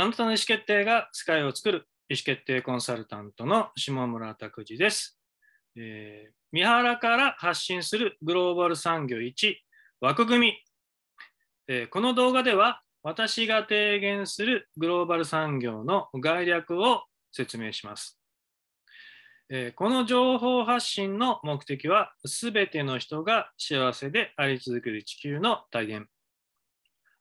あなたの意思決定が世界を作る意思決定コンサルタントの下村拓司です、えー、三原から発信するグローバル産業1枠組み、えー、この動画では私が提言するグローバル産業の概略を説明します。えー、この情報発信の目的は、すべての人が幸せであり続ける地球の体現。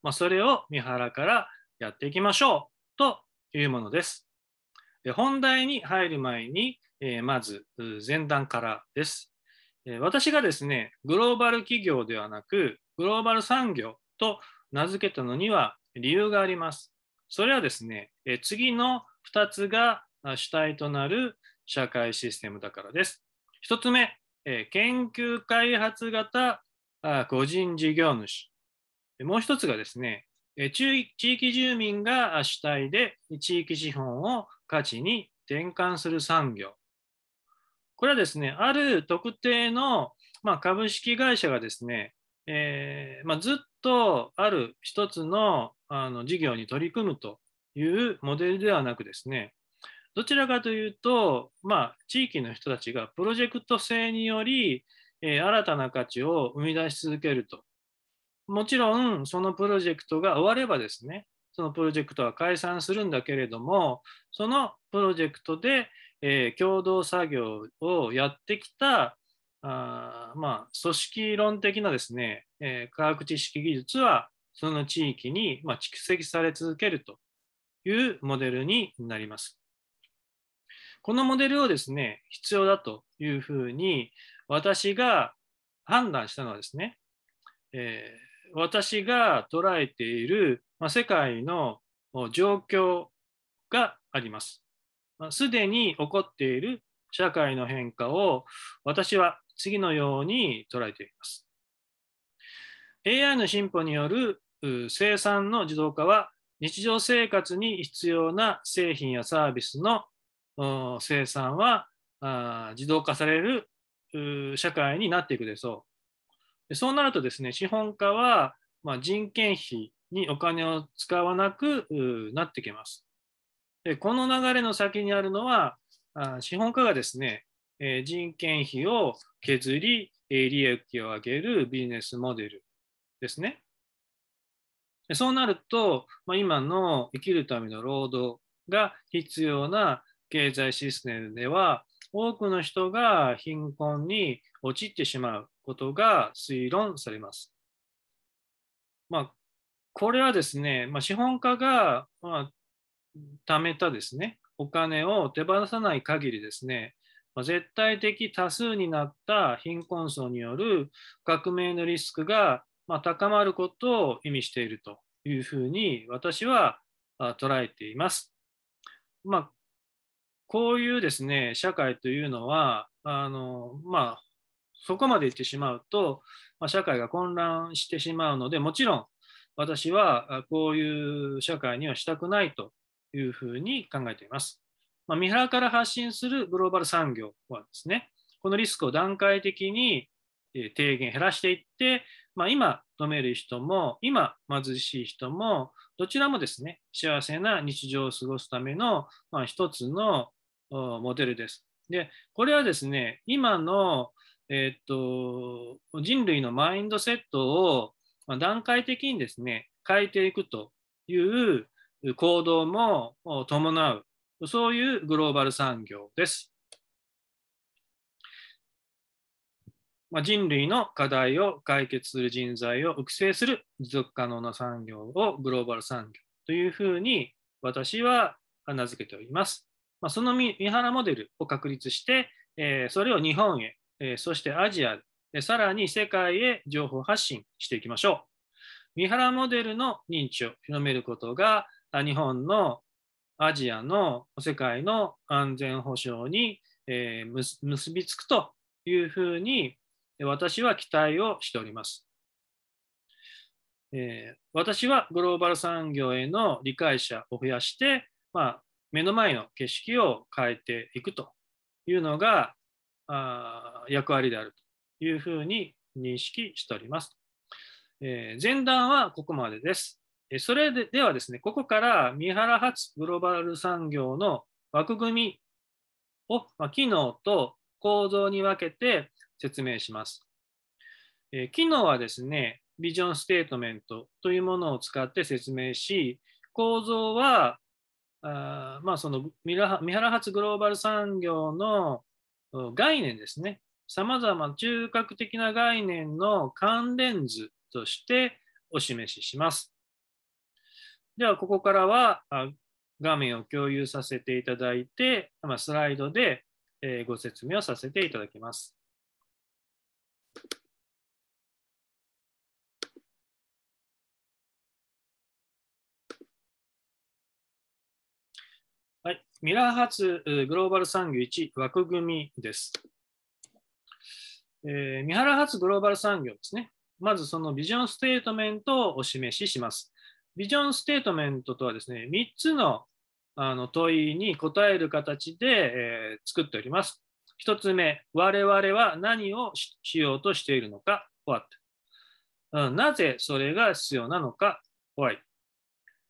まあ、それを三原からやっていきましょうというものです。本題に入る前に、えまず前段からです。私がですね、グローバル企業ではなく、グローバル産業と名付けたのには理由があります。それはですね、次の2つが主体となる社会システムだからです。1つ目、研究開発型個人事業主。もう1つがですね、え地域住民が主体で地域資本を価値に転換する産業。これはですね、ある特定の、ま株式会社がですね、えまずっとある一つのあの事業に取り組むというモデルではなくですね、どちらかというと、ま地域の人たちがプロジェクト性により、え新たな価値を生み出し続けるともちろんそのプロジェクトが終わればですねそのプロジェクトは解散するんだけれどもそのプロジェクトで、えー、共同作業をやってきたあまあ、組織論的なですね、えー、科学知識技術はその地域に、まあ、蓄積され続けるというモデルになります。このモデルをですね、必要だというふうに私が判断したのはですね、えー、私が捉えている、ま世界の状況があります。す、で、に起こっている社会の変化を私は次のように捉えています。AI の進歩による生産の自動化は日常生活に必要な製品やサービスの生産は自動化される社会になっていくでしょう。そうなるとですね、資本家は、ま人件費にお金を使わなくなってきます。でこの流れの先にあるのは、あ資本家がですね、え人件費を削り、え利益を上げるビジネスモデルですね。でそうなると、まあ、今の生きるための労働が必要な経済システムでは、多くの人が貧困に陥ってしまうことが推論されます。まあ、これはですね、まあ、資本家が、まあ、貯めたですね、お金を手放さない限りですね、まあ、絶対的多数になった貧困層による革命のリスクが、ま高まることを意味しているというふうに私は捉えています。まあ、こういうですね、社会というのは、あのまあ、そこまでいってしまうと、まあ、社会が混乱してしまうので、もちろん私はこういう社会にはしたくないというふうに考えています。まあ、三原から発信するグローバル産業はですね、このリスクを段階的に低減減らしていって、まあ、今止める人も今貧しい人もどちらもですね幸せな日常を過ごすための、まあ、一つのモデルです。でこれはですね今のえー、っと、人類のマインドセットを段階的にですね、変えていくという行動も伴う、そういうグローバル産業です。まあ、人類の課題を解決する人材を育成する持続可能な産業をグローバル産業というふうに私は名付けております。まあ、その三原モデルを確立して、えー、それを日本へえー、そしてアジア、えさらに世界へ情報発信していきましょう。三原モデルの認知を広めることが、日本のアジアの世界の安全保障に、えー、結びつくというふうに私は期待をしております。えー、私はグローバル産業への理解者を増やして、まあ、目の前の景色を変えていくというのが役割であるというふうに認識しております。え前段はここまでです。それでではですね、ここから三原発グローバル産業の枠組みを、ま機能と構造に分けて説明します。え機能はですね、ビジョンステートメントというものを使って説明し、構造は、あまあ、その三原発グローバル産業の概念ですね。さまざま中核的な概念の関連図としてお示しします。では、ここからは画面を共有させていただいて、スライドでご説明をさせていただきます。ミラー発グローバル産業1枠組みです。えハ三原発グローバル産業ですね。まずそのビジョンステートメントをお示しします。ビジョンステートメントとはですね、3つのあの問いに答える形で、えー、作っております。1つ目、我々は何をしようとしているのか、What。なぜそれが必要なのか、Why。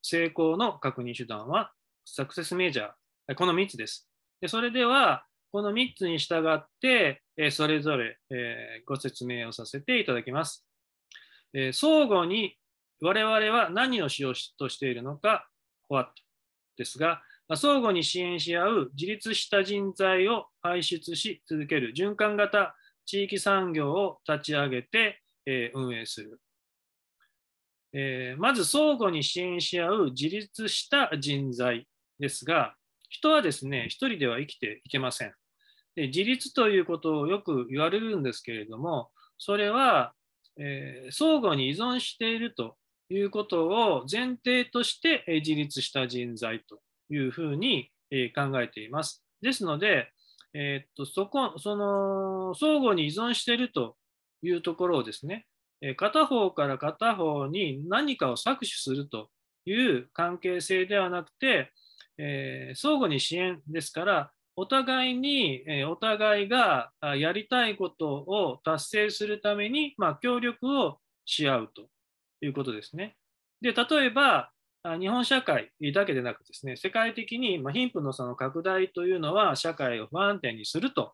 成功の確認手段は、サクセスメジャー、この3つです。でそれでは、この3つに従って、えそれぞれ、えご説明をさせていただきます。え相互に我々は何をしようとしているのか、what ですが、相互に支援し合う自立した人材を輩出し続ける循環型地域産業を立ち上げて、え運営する。えまず相互に支援し合う自立した人材ですが、人はですね、一人では生きていけません。で自立ということをよく言われるんですけれども、それは、えー、相互に依存しているということを前提として、えー、自立した人材というふうに、えー、考えています。ですので、えっとそこその相互に依存しているというところをですね、え片方から片方に何かを搾取するという関係性ではなくて、えー、相互に支援ですから、お互いに、えー、お互いがやりたいことを達成するために、まあ、協力をし合うということですね。で、例えば、日本社会だけでなくですね、世界的に貧富の差の拡大というのは社会を不安定にすると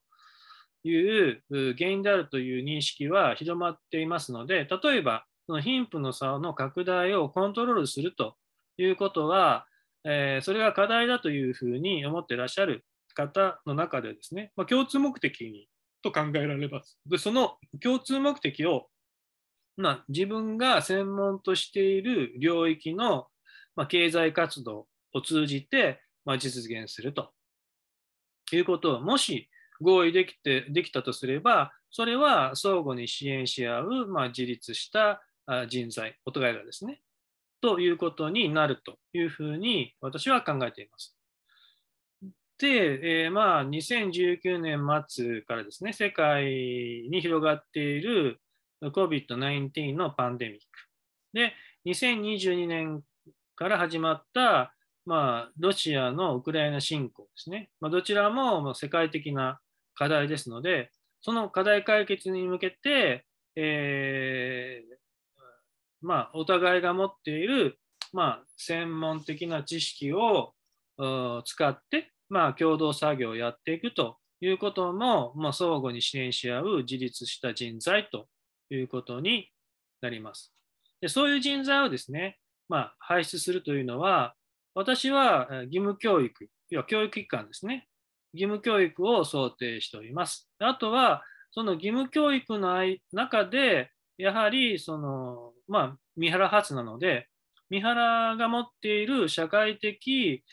いう原因であるという認識は広まっていますので、例えば、その貧富の差の拡大をコントロールするということは、えー、それが課題だというふうに思ってらっしゃる方の中でですね、まあ、共通目的にと考えられます。でその共通目的を、まあ、自分が専門としている領域の、まあ、経済活動を通じて、まあ、実現するということをもし合意できてできたとすればそれは相互に支援し合う、まあ、自立した人材お互いがですねということになるというふうに私は考えています。で、えー、まあ、2019年末からですね、世界に広がっている COVID-19 のパンデミック。で、2022年から始まった、まあ、ロシアのウクライナ侵攻ですね。まあ、どちらも世界的な課題ですので、その課題解決に向けて、えー、まあ、お互いが持っている、まあ、専門的な知識を使って、まあ、共同作業をやっていくということも、まあ、相互に支援し合う自立した人材ということになります。でそういう人材をですね、まあ、輩出するというのは、私は義務教育、要は教育機関ですね、義務教育を想定しております。あとは、その義務教育の中で、やはりそのまあ、三原発なので、三原が持っている社会的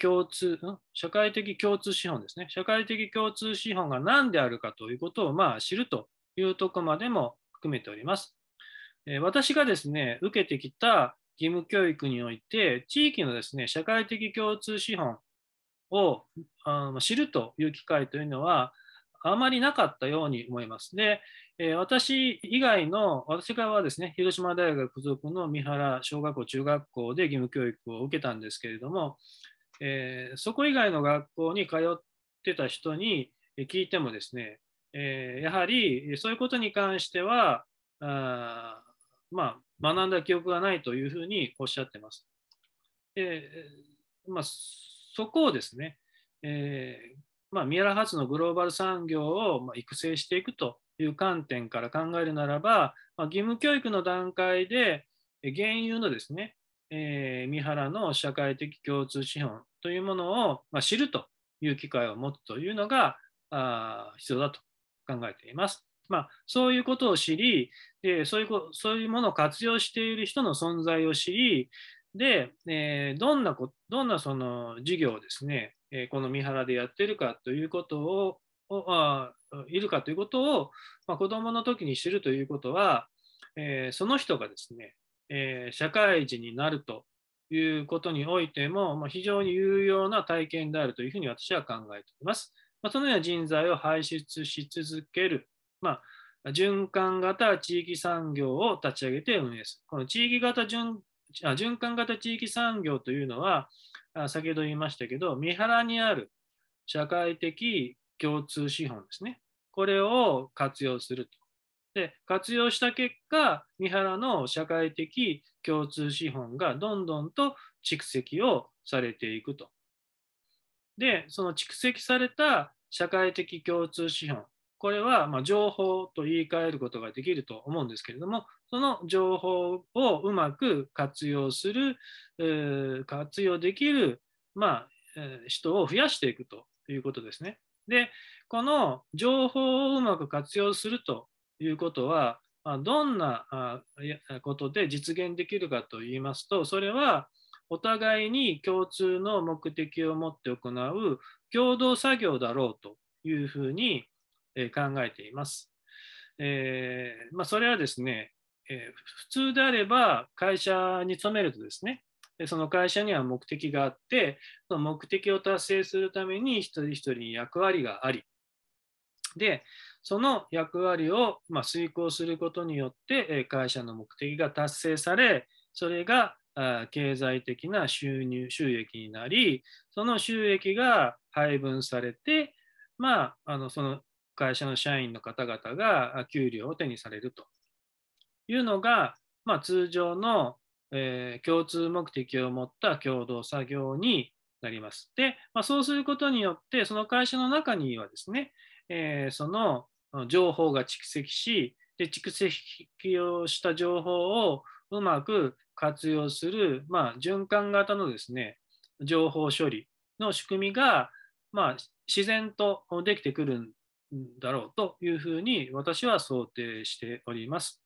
共通、社会的共通資本ですね。社会的共通資本が何であるかということを、まあ、知るというとこまでも含めております。私がですね、受けてきた義務教育において、地域のですね、社会的共通資本を知るという機会というのは、あまりなかったように思います。で、え私以外の、私側はですね、広島大学附属の三原小学校、中学校で義務教育を受けたんですけれども、えそこ以外の学校に通ってた人に聞いてもですね、えやはりそういうことに関しては、あまあ、学んだ記憶がないというふうにおっしゃってます。まあ、そこをですね、えまあ、三原発のグローバル産業を育成していくという観点から考えるならば、まあ、義務教育の段階で原油のですね、えー、三原の社会的共通資本というものを、まあ、知るという機会を持つというのがあ必要だと考えています。まあ、そういうことを知りでそういうこ、そういうものを活用している人の存在を知り、で、えー、どんなこどんなその事業をですね、えこの三原でやってるかということをあいるかということを、まあ、子どもの時に知るということは、えー、その人がですね、えー、社会人になるということにおいても、まあ、非常に有用な体験であるというふうに私は考えています。まあ、そのような人材を輩出し続ける、まあ、循環型地域産業を立ち上げて運営する。この地域型循あ循環型地域産業というのは、あ先ほど言いましたけど、三原にある社会的共通資本ですね。これを活用すると。で、活用した結果、三原の社会的共通資本がどんどんと蓄積をされていくと。で、その蓄積された社会的共通資本、これはま情報と言い換えることができると思うんですけれども、その情報をうまく活用する、え活用できる、まあ、え人を増やしていくということですね。で、この情報をうまく活用するということは、どんなことで実現できるかといいますと、それはお互いに共通の目的を持って行う共同作業だろうというふうにえ考えています。えー、まあ、それはですね、え普通であれば会社に勤めるとですね、その会社には目的があって、その目的を達成するために一人一人に役割があり、で、その役割をま遂行することによって、会社の目的が達成され、それが経済的な収入、収益になり、その収益が配分されて、まあ、あのその会社の社員の方々が給料を手にされるというのが、まあ、通常の、えー、共通目的を持った共同作業になります。で、まあ、そうすることによって、その会社の中にはですね、えー、その情報が蓄積し、で蓄積をした情報をうまく活用する、まあ、循環型のですね情報処理の仕組みが、まあ、自然とできてくるんだろうというふうに私は想定しております。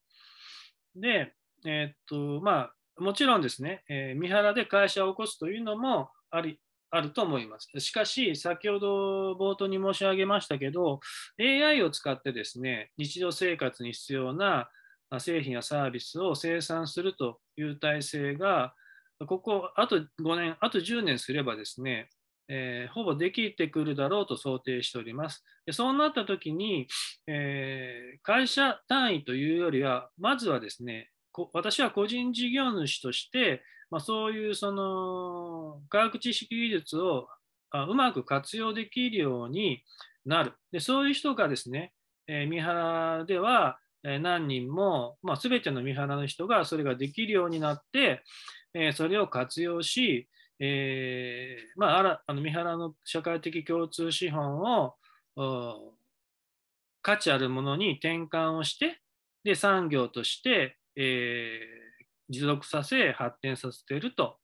で、えー、っとまあ、もちろんですね、えー、三原で会社を起こすというのもありあると思います。しかし、先ほど冒頭に申し上げましたけど、AI を使ってですね、日常生活に必要な製品やサービスを生産するという体制が、ここ、あと5年、あと10年すればですね、えー、ほぼできてくるだろうと想定しております。でそうなった時に、えー、会社単位というよりは、まずはですね、私は個人事業主として、まあ、そういうその科学知識技術をうまく活用できるようになる。でそういう人がですね、えー、三原では何人も、まあ、全ての三原の人がそれができるようになって、えー、それを活用し、えー、まあ、あの三原の社会的共通資本を価値あるものに転換をして、で、産業として、えー、持続させ、発展させていると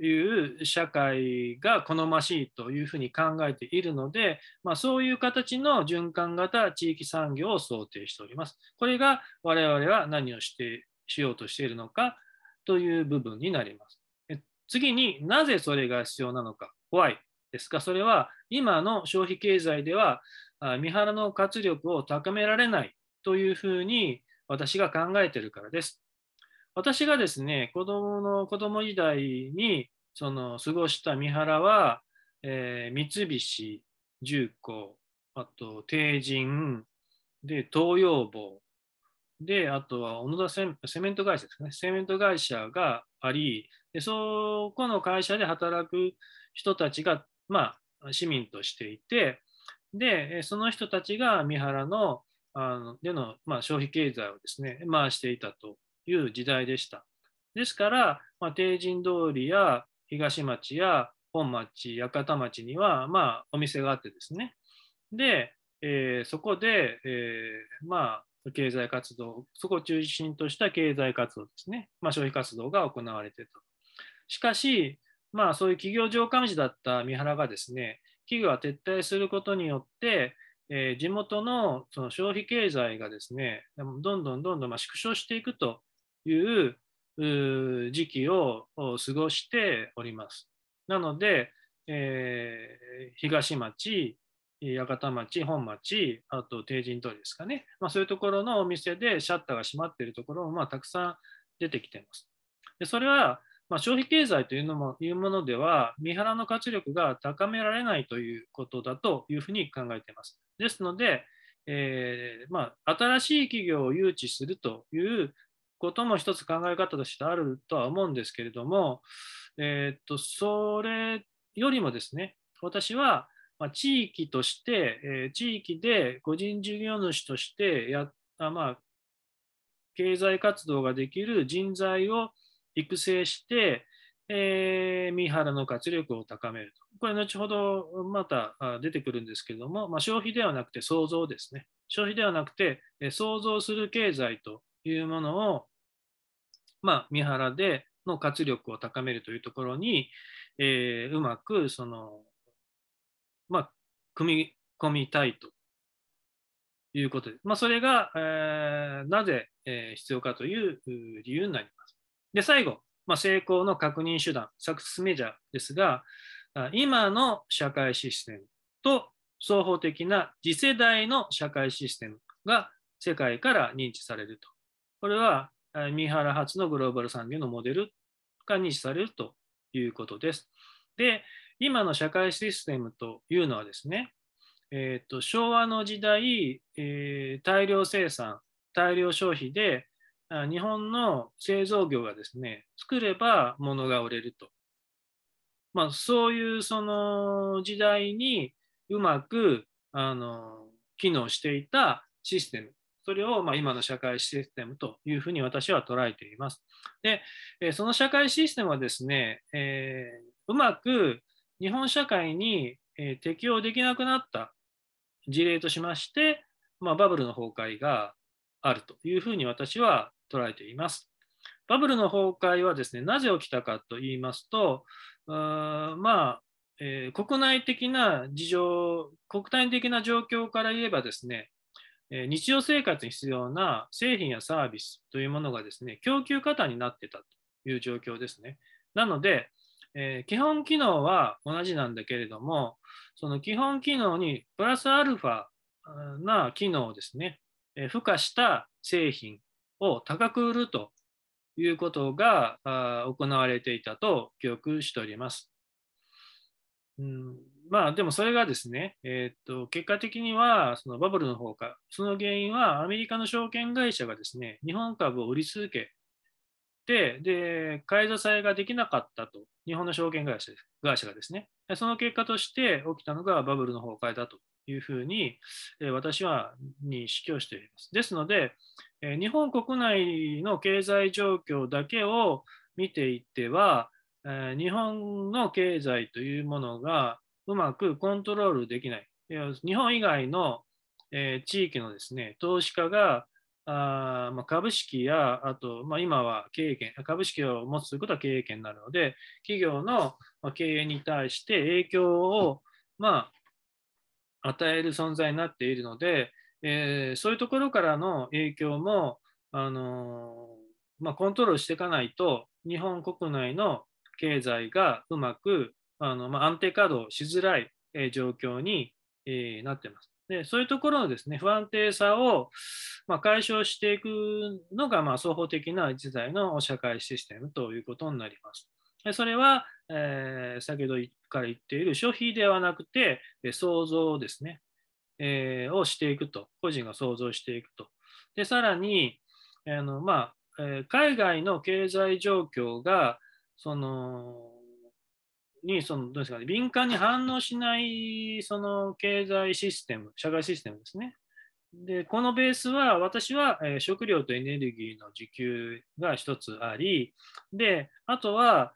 いう社会が好ましいというふうに考えているので、まあ、そういう形の循環型地域産業を想定しております。これが我々は何をしてしようとしているのかという部分になります。次になぜそれが必要なのか、怖いですか、それは今の消費経済では、三原の活力を高められないというふうに私が考えてるからです。私がですね、子供の子供時代にその過ごした三原は、えー、三菱重工、あと帝人、で、東洋坊、で、あとは小野田セメント会社ですね、セメント会社があり、でそこの会社で働く人たちが、まあ、市民としていてでその人たちが三原のあのでの、まあ、消費経済をですね回、していたという時代でした。ですから、まあ、定人通りや東町や本町屋形町には、まあ、お店があってですねで、えー、そこで、えー、まあ経済活動そこを中心とした経済活動ですね、まあ、消費活動が行われていたしかし、まあ、そういう企業上官事だった三原がですね、企業が撤退することによって、えー、地元のその消費経済がですね、どんどんどんどんま縮小していくという時期を過ごしております。なので、えー、東町、屋形町、本町、あと定人通りですかね、まあ、そういうところのお店でシャッターが閉まっているところもまあたくさん出てきています。でそれはまあ、消費経済というのもいうものでは、三原の活力が高められないということだというふうに考えています。ですので、えー、まあ、新しい企業を誘致するということも一つ考え方としてあるとは思うんですけれども、えー、っとそれよりもですね、私は、ま地域として、え地域で個人事業主としてやた、まあ、経済活動ができる人材を育成して、えー、三原の活力を高めると。これ、後ほどまた出てくるんですけれども、まあ、消費ではなくて創造ですね。消費ではなくて、創造する経済というものを、まあ、三原での活力を高めるというところに、えー、うまくその、まあ、組み込みたいということで、まあ、それが、えー、なぜ、え必要かという理由になります。で、最後、まあ、成功の確認手段、サクセスメジャーですが、今の社会システムと双方的な次世代の社会システムが世界から認知されると。これは三原発のグローバル産業のモデルが認知されるということです。で、今の社会システムというのはですね、えーと、昭和の時代、えー、大量生産、大量消費で日本の製造業がですね、作れば物が売れると。まあ、そういうその時代にうまくあの機能していたシステム。それをま今の社会システムというふうに私は捉えています。で、その社会システムはですね、えー、うまく日本社会に適応できなくなった事例としまして、まあ、バブルの崩壊があるというふうに私は捉えています。バブルの崩壊はですねなぜ起きたかと言いますと、あまあ、えー、国内的な事情、国内的な状況から言えばですね、え日常生活に必要な製品やサービスというものがですね供給過多になってたという状況ですね。なので、えー、基本機能は同じなんだけれども、その基本機能にプラスアルファな機能をですね、え付加した製品を高く売るということが行われていたと記憶しております。うん、まあでもそれがですね、えー、っと結果的にはそのバブルの方か、その原因はアメリカの証券会社がですね、日本株を売り続けて、で、買い支えができなかったと、日本の証券会社会社がですね、その結果として起きたのがバブルの崩壊だというふうに、え私は認識をしています。ですので、え日本国内の経済状況だけを見ていっては、え日本の経済というものがうまくコントロールできない。日本以外の、え地域のですね投資家があま株式や、あと、ま今は経営権、株式を持つということは経営権になるので、企業の経営に対して影響を、ま与える存在になっているので、えー、そういうところからの影響も、あのー、まあ、コントロールしていかないと、日本国内の経済がうまくあの、まあ、安定稼働しづらい、えー、状況に、えー、なってます。でそういうところのです、ね、不安定さを、まあ、解消していくのが、まあ、総合的な時代の社会システムということになります。でそれは、えー、先ほどから言っている消費ではなくて、創造ですね。えー、をしていくと、個人が想像していくと。で、さらに、あのまあえー、海外の経済状況が、その、にそのどうですかね、敏感に反応しないその経済システム、社会システムですね。で、このベースは、私は、えー、食料とエネルギーの自給が一つあり、で、あとは、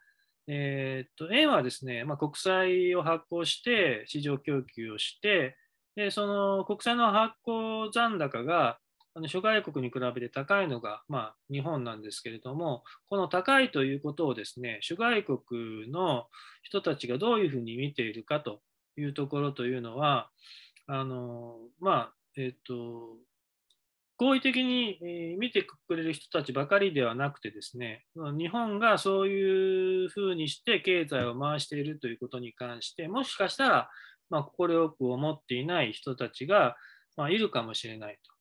えー、っと円はですね、まあ、国債を発行して、市場供給をして、で、その国債の発行残高が、あの諸外国に比べて高いのが、まあ、日本なんですけれども、この高いということをですね、諸外国の人たちがどういうふうに見ているかというところというのは、あのまあ、えっ、と、好意的に見てくれる人たちばかりではなくてですね、日本がそういうふうにして経済を回しているということに関して、もしかしたらまあ、快く思っていない人たちが、まあ、いるかもしれないと。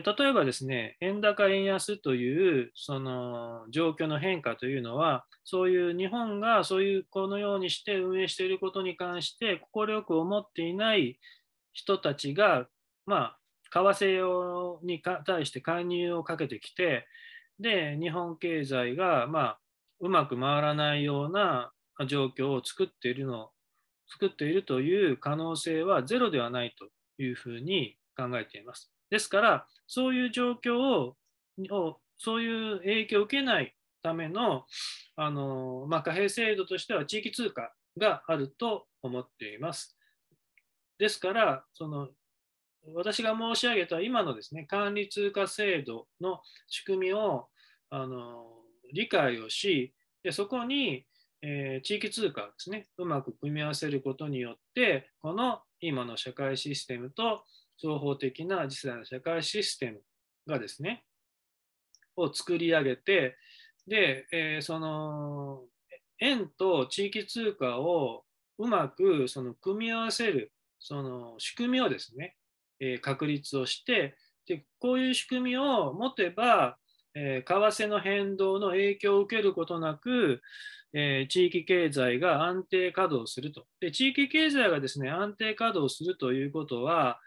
で例えばですね、円高円安というその状況の変化というのは、そういう日本がそういうこのようにして運営していることに関して快く思っていない人たちが、まあ、為替に対して介入をかけてきて、で日本経済が、まあ、うまく回らないような状況を作っているの作っているという可能性はゼロではないというふうに考えています。ですから、そういう状況を、そういう影響を受けないためのあの、まあ、貨幣制度としては地域通貨があると思っています。ですから、その私が申し上げた今のですね管理通貨制度の仕組みをあの理解をしでそこにえー、地域通貨をですね、うまく組み合わせることによって、この今の社会システムと双方的な次世代の社会システムがですね、を作り上げて、で、えー、その円と地域通貨をうまくその組み合わせるその仕組みをですね、えー、確立をしてでこういう仕組みを持てば為替の変動の影響を受けることなく、地域経済が安定稼働すると。で地域経済がですね安定稼働するということは、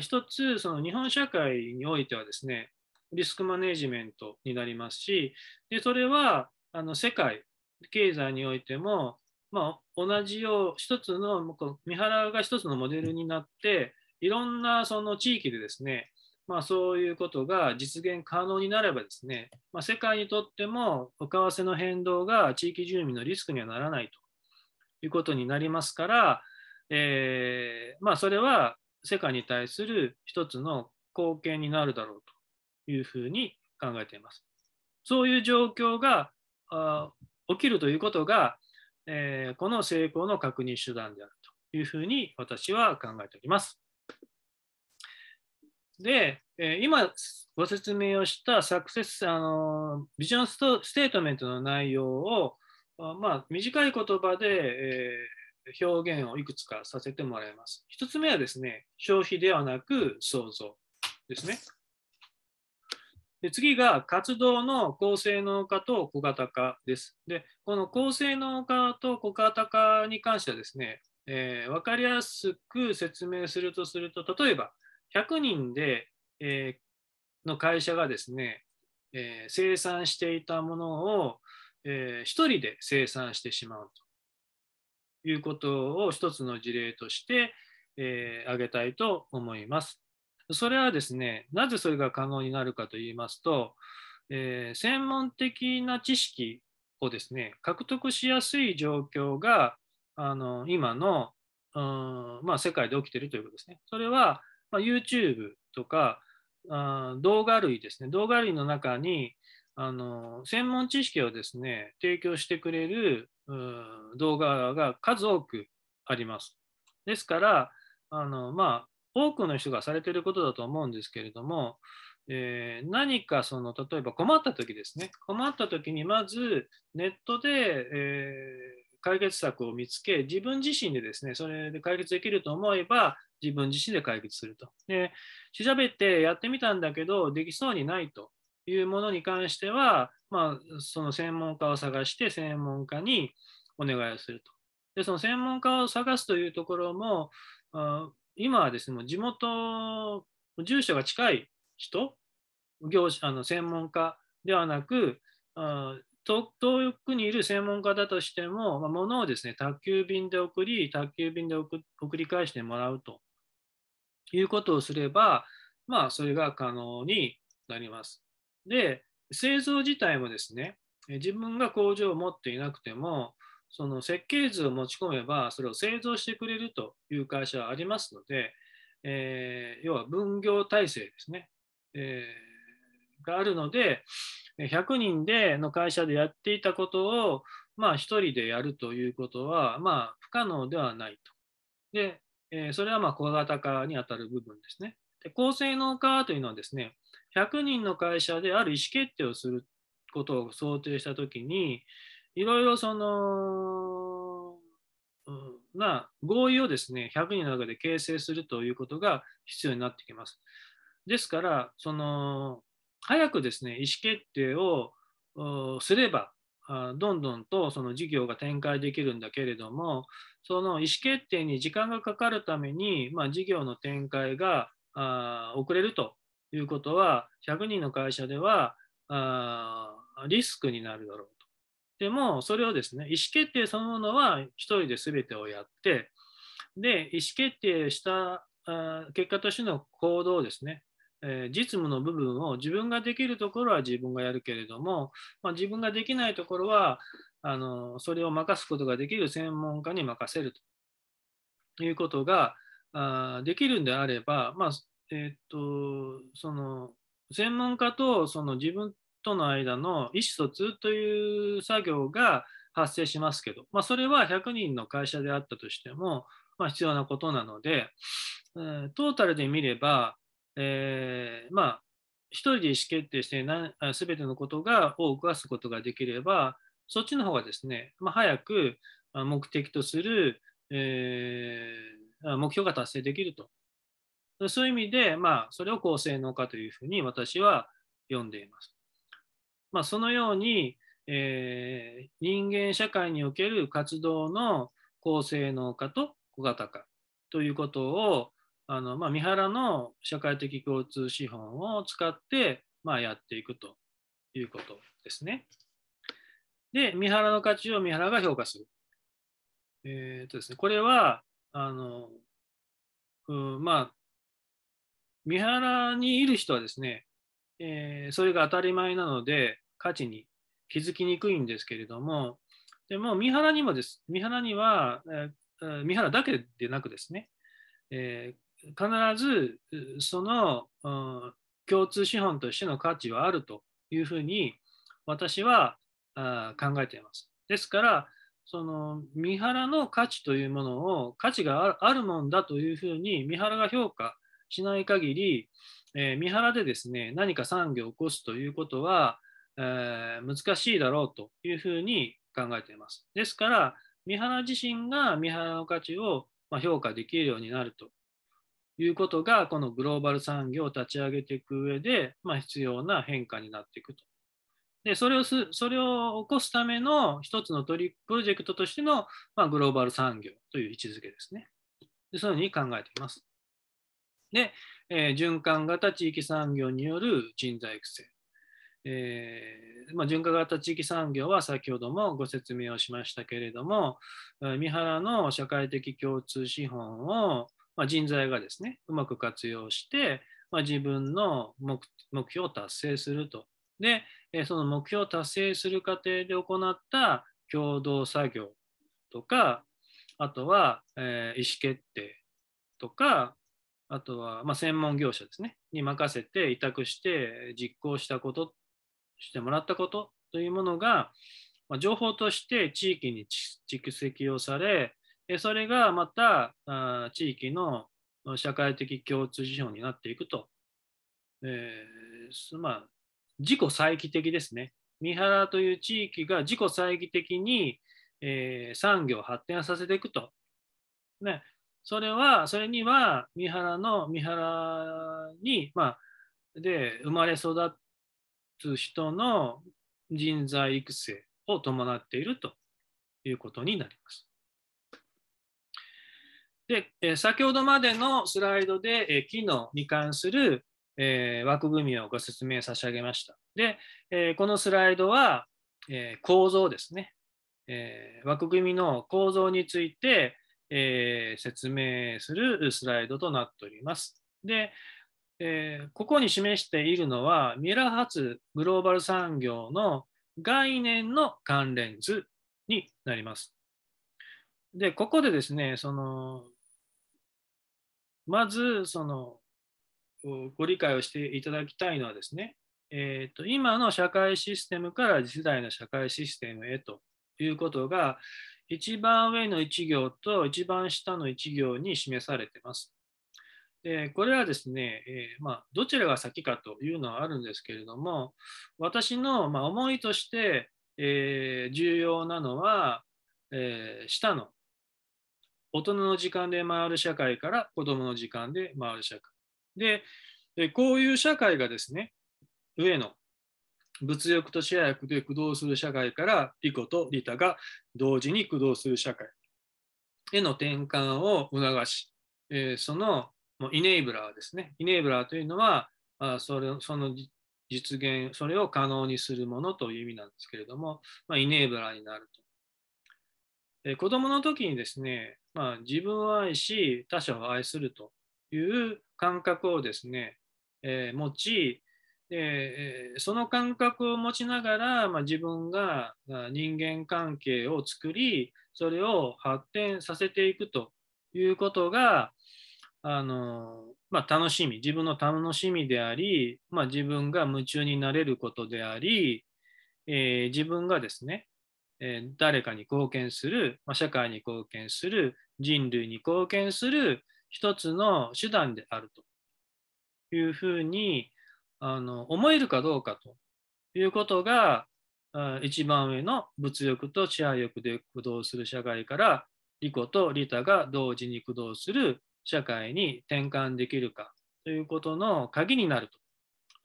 一つ、その日本社会においてはですね、リスクマネジメントになりますし、でそれはあの世界、経済においても、まあ、同じよう、一つの、三原が一つのモデルになって、いろんなその地域でですね、まあ、そういうことが実現可能になればですね、まあ、世界にとっても為替の変動が地域住民のリスクにはならないということになりますから、えー、まあ、それは世界に対する一つの貢献になるだろうというふうに考えています。そういう状況が起きるということが、えー、この成功の確認手段であるというふうに私は考えております。で、え今ご説明をしたサクセスあのビジョンステートメントの内容を、まあ、短い言葉で、えー、表現をいくつかさせてもらいます。1つ目はですね、消費ではなく創造ですね。で次が活動の高性能化と小型化です。でこの高性能化と小型化に関してはですね、えー、分かりやすく説明するとすると、例えば、100人で、えー、の会社がですね、えー、生産していたものを、えー、1人で生産してしまうということを一つの事例として、えー、挙げたいと思います。それはですね、なぜそれが可能になるかと言いますと、えー、専門的な知識をですね、獲得しやすい状況が、あの今の、うんまあ、世界で起きているということですね。それは、まあ、YouTube とかあ動画類ですね動画類の中にあの専門知識をですね提供してくれる動画が数多くあります。ですからあの、まあ、多くの人がされてることだと思うんですけれども、えー、何かその例えば困った時ですね困った時にまずネットで、えー、解決策を見つけ自分自身でですねそれで解決できると思えば自分自身で解決すると。で、調べてやってみたんだけど、できそうにないというものに関しては、まあ、その専門家を探して、専門家にお願いをすると。で、その専門家を探すというところも、あ今はですね、地元、住所が近い人、業者、あの専門家ではなく、あ遠くにいる専門家だとしても、まあ、物をですね、宅急便で送り、宅急便で送り返してもらうということをすれば、まあ、それが可能になります。で、製造自体もですね、自分が工場を持っていなくても、その設計図を持ち込めば、それを製造してくれるという会社はありますので、えー、要は分業体制ですね、えー、があるので、100人での会社でやっていたことを、まあ、1人でやるということは、まあ、不可能ではないと。で、えー、それはま小型化にあたる部分ですね。で高性能化というのはですね、100人の会社である意思決定をすることを想定したときに、いろいろその、うん、な合意をですね、100人の中で形成するということが必要になってきます。ですから、その、早くですね、意思決定をすれば、どんどんとその事業が展開できるんだけれども、その意思決定に時間がかかるために、まあ、事業の展開があ遅れるということは、100人の会社ではあリスクになるだろうと。でも、それをですね、意思決定そのものは1人で全てをやって、で、意思決定したあ結果としての行動ですね、え実務の部分を自分ができるところは自分がやるけれども、まあ、自分ができないところはあのそれを任すことができる専門家に任せるということがあできるんであれば、まあえー、っとその専門家とその自分との間の意思疎通という作業が発生しますけど、まあ、それは100人の会社であったとしても、まあ、必要なことなので、えー、トータルで見れば、えー、まあ、一人で意思決定して、すべてのことが、を動かすことができれば、そっちの方がですね、まあ、早く目的とする、えー、目標が達成できると。そういう意味で、まあ、それを高性能化というふうに私は読んでいます。まあ、そのように、えー、人間社会における活動の高性能化と小型化ということをあの、まあ、三原の社会的共通資本を使って、まあ、やっていくということですね。で、三原の価値を三原が評価する。えー、っとですね、これは、あの、うん、まあ、三原にいる人はですね、えー、それが当たり前なので、価値に気づきにくいんですけれども、でも三原にもです、三原には、えー、三原だけでなくですね、えー、必ずその、うん、共通資本としての価値はあるというふうに私はあ考えています。ですから、その三原の価値というものを価値があるもんだというふうに三原が評価しない限り、えー、三原でですね何か産業を起こすということは、えー、難しいだろうというふうに考えています。ですから三原自身が三原の価値を評価できるようになるということがこのグローバル産業を立ち上げていく上で、まあ、必要な変化になっていくとでそれをすそれを起こすための一つの取りプロジェクトとしての、まあ、グローバル産業という位置づけですね。でそういうふうに考えています。で、えー、循環型地域産業による人材育成。えー、まあ、循環型地域産業は先ほどもご説明をしましたけれども、三原の社会的共通資本を、まあ、人材がですね、うまく活用して、まあ、自分の目標を達成するとで、えその目標を達成する過程で行った共同作業とか、あとは、え意思決定とか、あとは、ま専門業者ですね、に任せて委託して実行したこと、してもらったことというものが、ま情報として地域に蓄積をされ、それがまた地域の社会的共通事象になっていくと、えーまあ、自己再帰的ですね。三原という地域が自己再帰的に、えー、産業を発展させていくと。ね、それは、それには三原の三原に、まあ、で生まれ育つ人の人材育成を伴っているということになります。で、え先ほどまでのスライドで、え機能に関するえー、枠組みをご説明差し上げました。で、えー、このスライドは、えー、構造ですね、え枠組みの構造について、え説明するスライドとなっております。で、えここに示しているのは、ミラー発グローバル産業の概念の関連図になります。で、ここでですね、そのまず、そのご理解をしていただきたいのはですね、えーと、今の社会システムから次世代の社会システムへということが一番上の1行と一番下の1行に示されています。でこれはですね、えー、まあ、どちらが先かというのはあるんですけれども私の、ま思いとして、えー、重要なのは、えー、下の大人の時間で回る社会から子どもの時間で回る社会で、こういう社会がですね、上の物欲とシェア欲で駆動する社会から利己と利他が同時に駆動する社会への転換を促し、えそのイネイブラーですね。イネイブラーというのは、あそれその実現、それを可能にするものという意味なんですけれども、まあ、イネーブラーになると。え子供の時にですね、まあ、自分を愛し、他者を愛するという感覚をですね、えー、持ち、えー、その感覚を持ちながら、まあ、自分が人間関係を作りそれを発展させていくということがあの、まあ、楽しみ自分の楽しみであり、まあ、自分が夢中になれることであり、えー、自分がですね、えー、誰かに貢献する、まあ、社会に貢献する人類に貢献する一つの手段であるというふうにあの思えるかどうかということが一番上の物欲と支配欲で駆動する社会から利己と利他が同時に駆動する社会に転換できるかということの鍵になると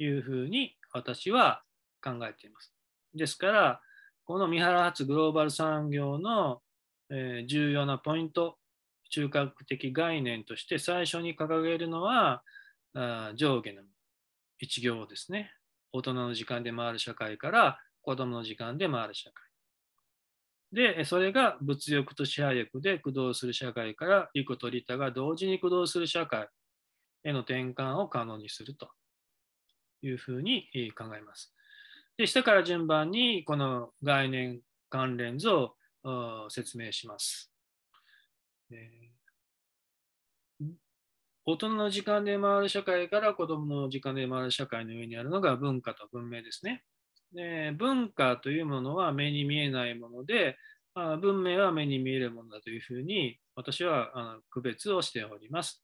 いうふうに私は考えています。ですからこの三原発グローバル産業の重要なポイント中核的概念として最初に掲げるのは上下の一行ですね大人の時間で回る社会から子供の時間で回る社会でそれが物欲と支配欲で駆動する社会から利己と利タが同時に駆動する社会への転換を可能にするというふうに考えます。で下から順番にこの概念関連図を説明します。大人の時間で回る社会から子供の時間で回る社会の上にあるのが文化と文明ですね。で文化というものは目に見えないもので、あ文明は目に見えるものだというふうに私はあの区別をしております。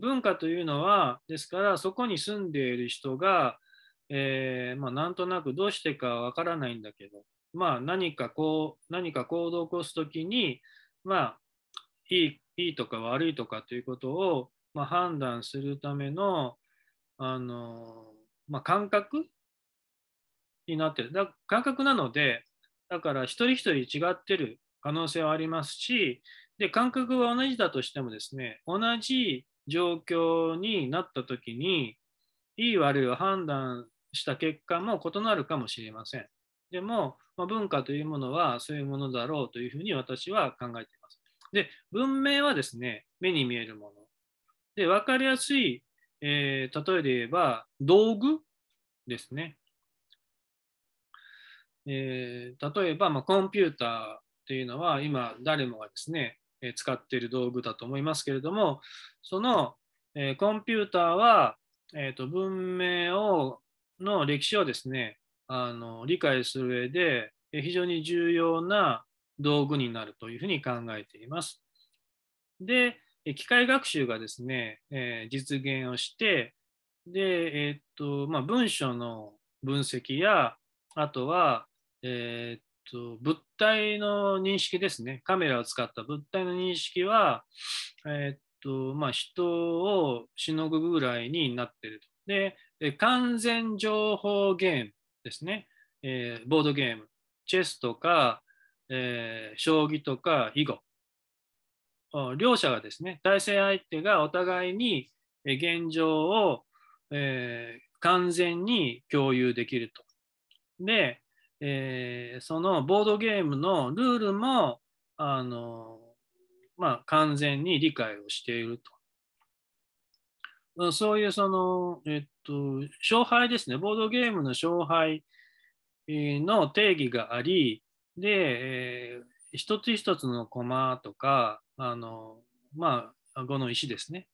文化というのは、ですからそこに住んでいる人が、えー、まあ、なんとなくどうしてかわからないんだけど、まあ、何かこう何か行動を起こす時に、まあ、いいいいとか悪いとかということを、まあ、判断するためのあの、まあ、感覚になってるだ感覚なのでだから一人一人違ってる可能性はありますしで感覚は同じだとしてもですね同じ状況になった時にいい悪いを判断した結果も異なるかもしれません。でも、まあ、文化というものはそういうものだろうというふうに私は考えていで、文明はですね、目に見えるもの。で、分かりやすい、えー、例えで言えば、道具ですね。えー、例えば、まあ、コンピューターっていうのは、今、誰もがですね、えー、使っている道具だと思いますけれども、その、えコンピューターは、えーと、と文明をの歴史をですねあの理解する上で非常に重要な道具になるというふうに考えています。で、機械学習がですね、えー、実現をして、で、えー、っと、まあ、文章の分析や、あとは、えー、っと、物体の認識ですね。カメラを使った物体の認識は、えっと、まあ、人をしのぐぐらいになってると。で、完全情報ゲームですね。えボードゲーム。チェスとか、えー、将棋とか囲碁両者がですね対戦相手がお互いに現状を、えー、完全に共有できると。で、えー、そのボードゲームのルールもあの、まあ、完全に理解をしていると。そういうその、えっと、勝敗ですね、ボードゲームの勝敗の定義があり、で、えー、一つ一つの駒とか、あの、まあ、碁の石ですね、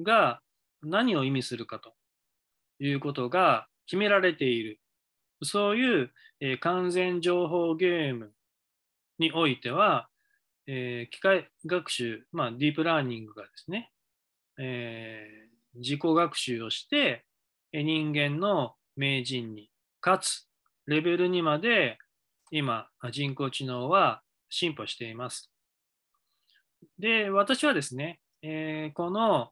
が何を意味するかということが決められている。そういう、えー、完全情報ゲームにおいては、えー、機械学習、まあ、ディープラーニングがですね、えー、自己学習をして、人間の名人に、かつレベルにまで今、人工知能は進歩しています。で、私はですね、えー、この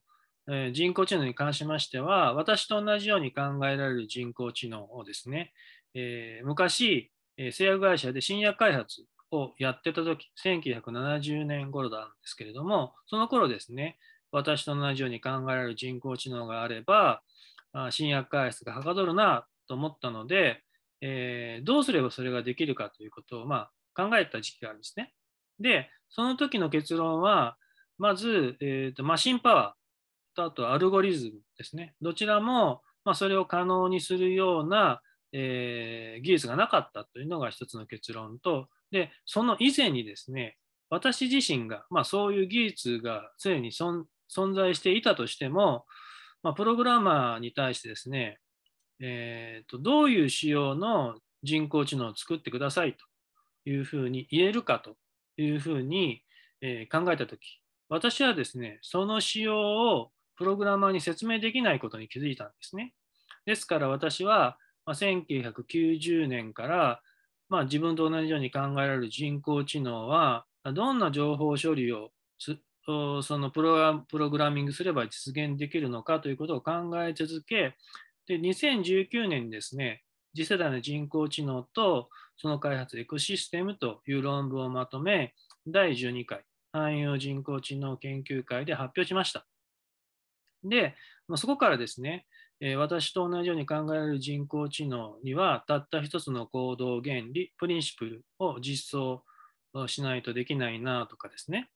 人工知能に関しましては、私と同じように考えられる人工知能をですね、えー、昔、製薬会社で新薬開発をやってた時、1970年頃なんですけれども、その頃ですね、私と同じように考えられる人工知能があれば、新薬開発がはかどるなと思ったので、えー、どうすればそれができるかということを、まあ、考えた時期があるんですね。で、その時の結論は、まず、えーと、マシンパワーとあとアルゴリズムですね。どちらも、まあ、それを可能にするような、えー、技術がなかったというのが一つの結論と、で、その以前にですね、私自身が、まあ、そういう技術が常に存在していたとしても、まあ、プログラマーに対してですね、えーと、どういう仕様の人工知能を作ってくださいというふうに言えるかというふうに、えー、考えたとき、私はですね、その仕様をプログラマーに説明できないことに気づいたんですね。ですから私は、まあ、1990年から、まあ、自分と同じように考えられる人工知能は、どんな情報処理をそのプログラミングすれば実現できるのかということを考え続け、で、2019年ですね、次世代の人工知能とその開発エコシステムという論文をまとめ、第12回汎用人工知能研究会で発表しました。で、まそこからですね、え私と同じように考えられる人工知能には、たった一つの行動原理、プリンシプルを実装しないとできないなとかですね、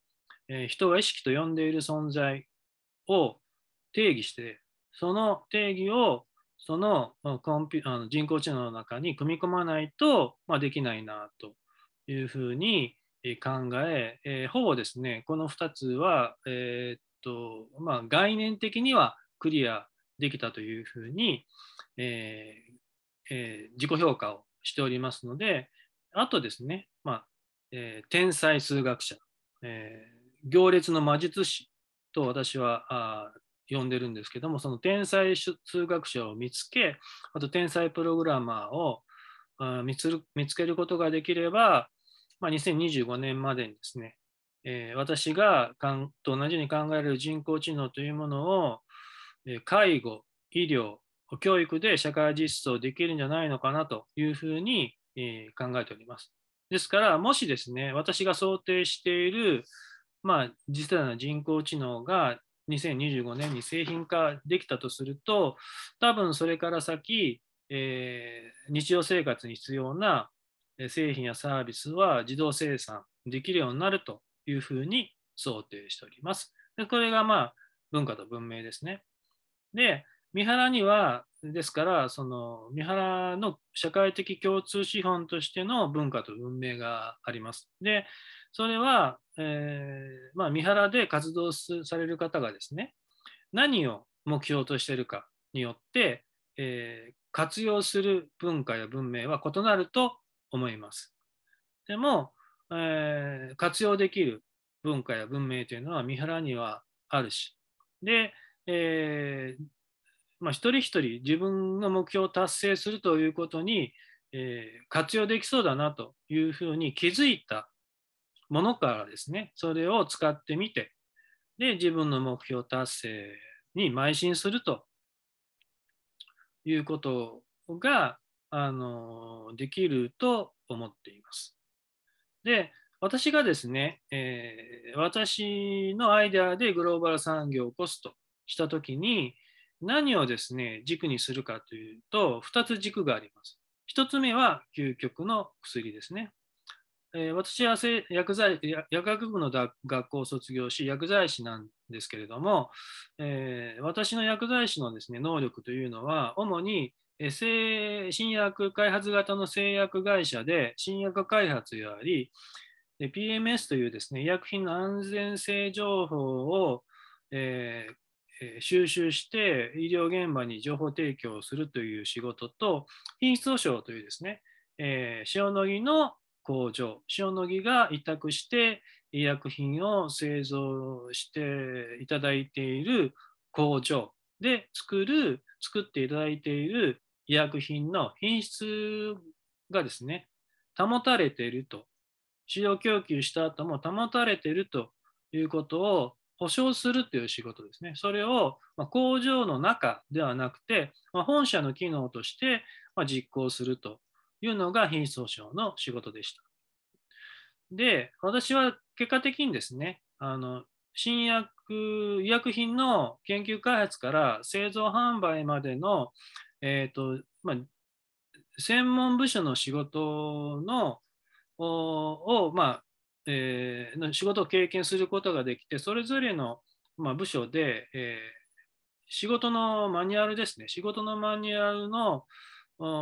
え人が意識と呼んでいる存在を定義して、その定義をそのコンピあの人工知能の中に組み込まないと、まあ、できないなというふうに考ええー、ほぼですねこの2つは、えー、っとまあ、概念的にはクリアできたというふうに、えーえー、自己評価をしておりますのであとですね、まあえ天才数学者、え行列の魔術師と私はあ呼んでるんですけどもその天才数学者を見つけあと天才プログラマーを見つ見つけることができれば、まあ、2025年までにですね、えー、私がかんと同じに考える人工知能というものを、え介護医療教育で社会実装できるんじゃないのかなというふうに、えー、考えております。ですから、もしですね、私が想定している、まあ、実際の人工知能が2025年に製品化できたとすると多分それから先、えー、日常生活に必要な製品やサービスは自動生産できるようになるというふうに想定しております。でこれがまあ文化と文明ですね。で、三原には、ですから、その三原の社会的共通資本としての文化と文明があります。で、それは、えー、まあ、三原で活動される方がですね、何を目標としているかによって、えー、活用する文化や文明は異なると思います。でも、えー、活用できる文化や文明というのは三原にはあるし、で、えー、まあ、一人一人自分の目標を達成するということに、えー、活用できそうだなというふうに気づいたものからですねそれを使ってみてで自分の目標達成に邁進するということがあのできると思っています。で私がですね、えー、私のアイデアでグローバル産業を起こすとしたときに、何をですね軸にするかというと2つ軸があります。1つ目は究極の薬ですね。えー、私は薬剤薬学部の学校を卒業し薬剤師なんですけれども、えー、私の薬剤師のですね能力というのは主に新薬開発型の製薬会社で新薬開発やり PMS というですね医薬品の安全性情報をえー、収集して医療現場に情報提供するという仕事と品質保証というですね、えー、塩野義の工場塩野義が委託して医薬品を製造していただいている工場で作る作っていただいている医薬品の品質がですね保たれていると使用供給した後も保たれているということを保証するという仕事ですね。それを工場の中ではなくて、本社の機能として実行するというのが品質保証の仕事でした。で、私は結果的にですね、あの新薬、医薬品の研究開発から製造販売までの、えーとまあ、専門部署の仕事のを、まあ、えー、仕事を経験することができて、それぞれの、まあ、部署で、えー、仕事のマニュアルですね、仕事のマニュアルの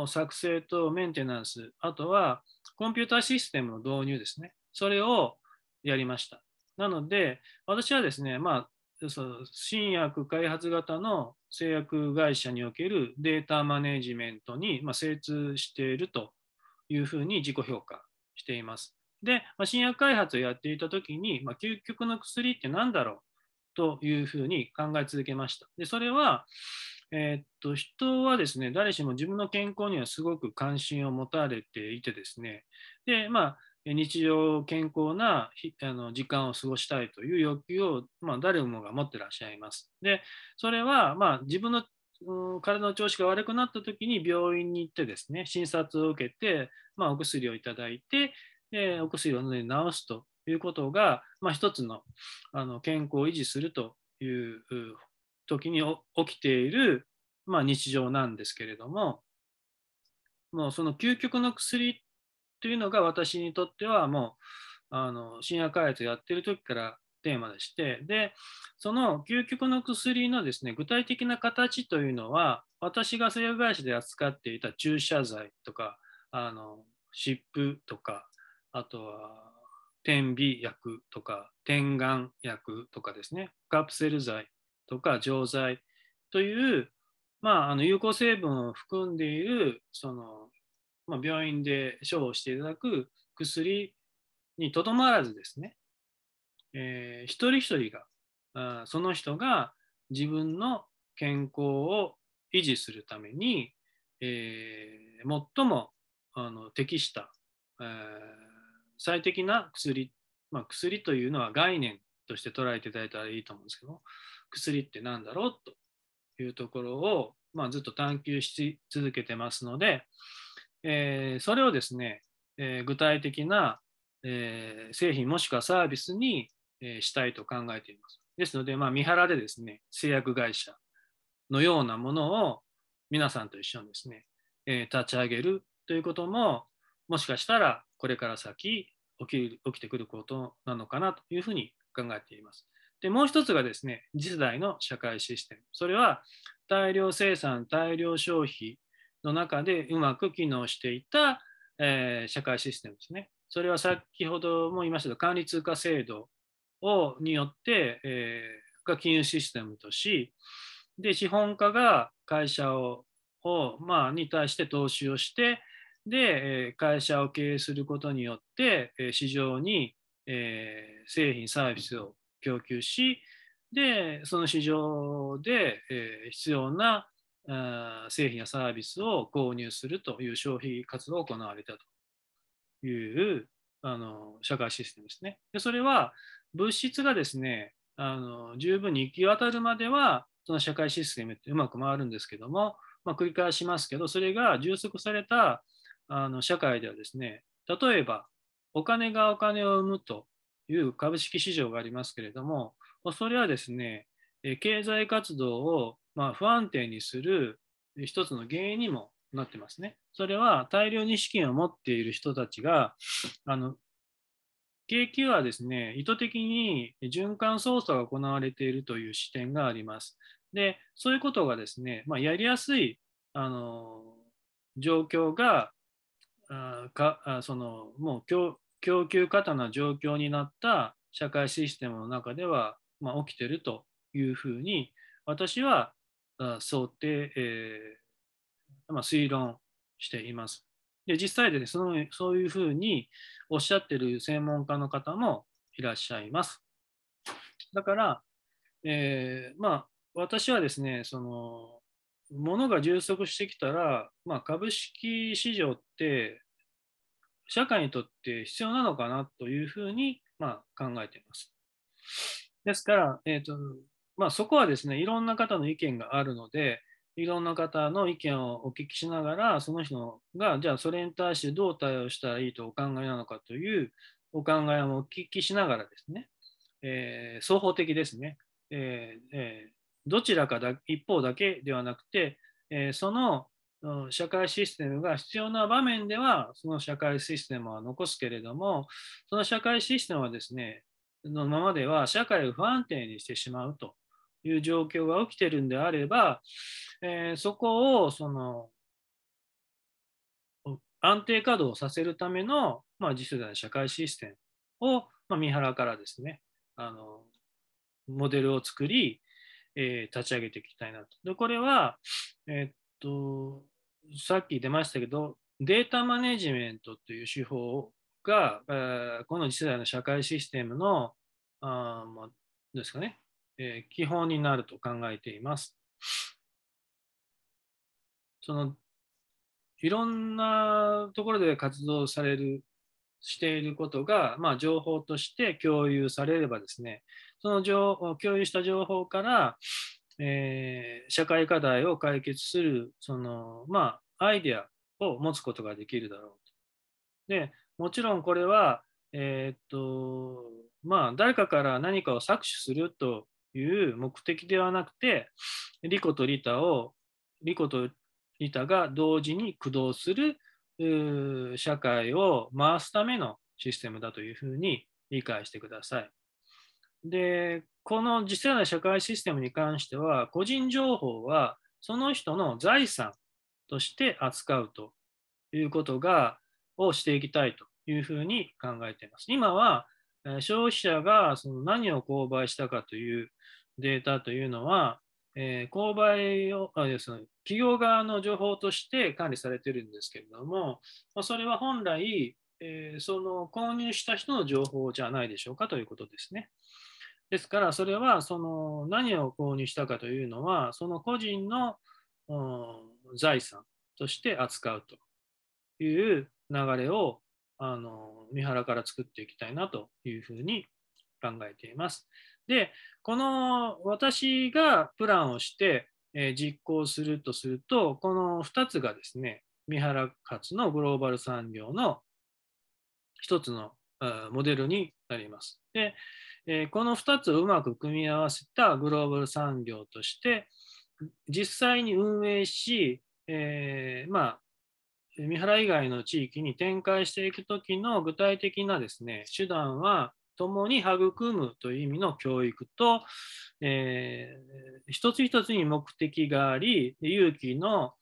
作成とメンテナンス、あとはコンピューターシステムの導入ですね、それをやりました。なので、私はですね、まあ、そ新薬開発型の製薬会社におけるデータマネジメントに、まあ、精通しているというふうに自己評価しています。で、まあ、新薬開発をやっていた時に、まあ、究極の薬って何だろうというふうに考え続けました。でそれは、えー、っと人はですね誰しも自分の健康にはすごく関心を持たれていてですねで、まあ、日常健康なあの時間を過ごしたいという欲求を、まあ、誰もが持ってらっしゃいます。でそれは、まあ、自分の体の調子が悪くなった時に病院に行ってですね診察を受けて、まあ、お薬をいただいてえー、お薬を飲んで治すということが、まあ、一つのあの健康を維持するという時に起きている、まあ、日常なんですけれども、もうその究極の薬というのが私にとってはもうあの深夜開発やってる時からテーマでしてでその究極の薬のですね具体的な形というのは私が製薬会社で扱っていた注射剤とかあの湿布とかあとは点鼻薬とか点眼薬とかですね、カプセル剤とか錠剤という、まあ、あの有効成分を含んでいるその、まあ、病院で処方していただく薬にとどまらずですね、えー、一人一人がその人が自分の健康を維持するために、えー、最もあの適した、えー最適な薬、まあ、薬というのは概念として捉えていただいたらいいと思うんですけど薬って何だろうというところを、まあ、ずっと探求し続けてますので、えー、それをですね、えー、具体的な、えー、製品もしくはサービスに、えしたいと考えています。ですので、まあ、三原でですね製薬会社のようなものを皆さんと一緒にですね、え立ち上げるということももしかしたらこれから先起き起きてくることなのかなというふうに考えています。でもう一つがですね次世代の社会システムそれは大量生産大量消費の中でうまく機能していた、えー、社会システムですねそれは先ほども言いましたが管理通貨制度をによって、えー、が金融システムとしで資本家が会社をを、まあ、に対して投資をしてで、会社を経営することによって、市場に製品、サービスを供給し、で、その市場で必要な製品やサービスを購入するという消費活動を行われたというあの社会システムですね。でそれは物質がですねあの十分に行き渡るまではその社会システムってうまく回るんですけども、まあ、繰り返しますけどそれが充足されたあの社会ではですね、例えばお金がお金を生むという株式市場がありますけれども、それはですね、経済活動をま不安定にする一つの原因にもなってますね。それは大量に資金を持っている人たちが、あの景気はですね、意図的に循環操作が行われているという視点があります。で、そういうことがですね、まあ、やりやすいあの状況がかそのもう供供給過多な状況になった社会システムの中では、まあ、起きてるというふうに私は想定、えー、まあ、推論しています。で実際で、ね、そのそういうふうにおっしゃってる専門家の方もいらっしゃいます。だから、えー、まあ、私はですねその物が充足してきたら、まあ、株式市場って社会にとって必要なのかなというふうに、まあ、考えています。ですから、えーとまあ、そこはですねいろんな方の意見があるのでいろんな方の意見をお聞きしながらその人がじゃあそれに対してどう対応したらいいとお考えなのかというお考えもお聞きしながらですね、えー、双方的ですね、えーえーどちらかだ一方だけではなくて、えー、その社会システムが必要な場面では、その社会システムは残すけれども、その社会システムはですね、のままでは社会を不安定にしてしまうという状況が起きてるんであれば、えー、そこをその安定稼働させるための、まあ、次世代社会システムを、まあ、三原からですねあのモデルを作り、えー、立ち上げていきたいなと。でこれは、えー、っと、さっき出ましたけど、データマネジメントという手法が、えー、この次世代の社会システムの、あまあ、ですかね、えー、基本になると考えています。そのいろんなところで活動されるしていることが、まあ、情報として共有されればですねその情共有した情報から、えー、社会課題を解決するその、まあ、アイデアを持つことができるだろうと。でもちろんこれは、えー、っとまあ、誰かから何かを搾取するという目的ではなくてリコとリタをリコとリタが同時に駆動する社会を回すためのシステムだというふうに理解してください。で、この次世代社会システムに関しては、個人情報はその人の財産として扱うということが、をしていきたいというふうに考えています。今は消費者がその何を購買したかというデータというのは、えー、購買をあその企業側の情報として管理されているんですけれども、まあ、それは本来、えー、その購入した人の情報じゃないでしょうかということですね。ですから、それはその何を購入したかというのは、その個人の財産として扱うという流れをあの三原から作っていきたいなというふうに考えています。で、この私がプランをして、え実行するとすると、この2つがですね、三原勝のグローバル産業の1つのモデルになります。で、えー、この2つをうまく組み合わせたグローバル産業として、実際に運営し、えー、まあ、三原以外の地域に展開していくときの具体的なですね、手段は、共に育むという意味の教育と、えー、一つ一つに目的があり、勇気の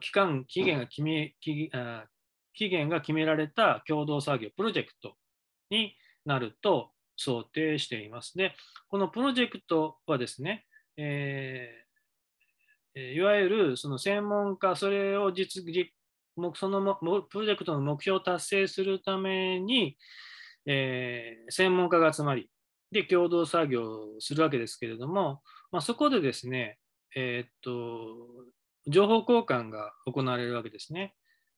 期間、期限が決め、期期限が決められた共同作業、プロジェクトになると、想定していますで、このプロジェクトはですね、えー、いわゆるその専門家、それを実そのプロジェクトの目標を達成するために、えー、専門家が集まり、で、共同作業をするわけですけれども、まあ、そこでですね、えー、っと、情報交換が行われるわけですね。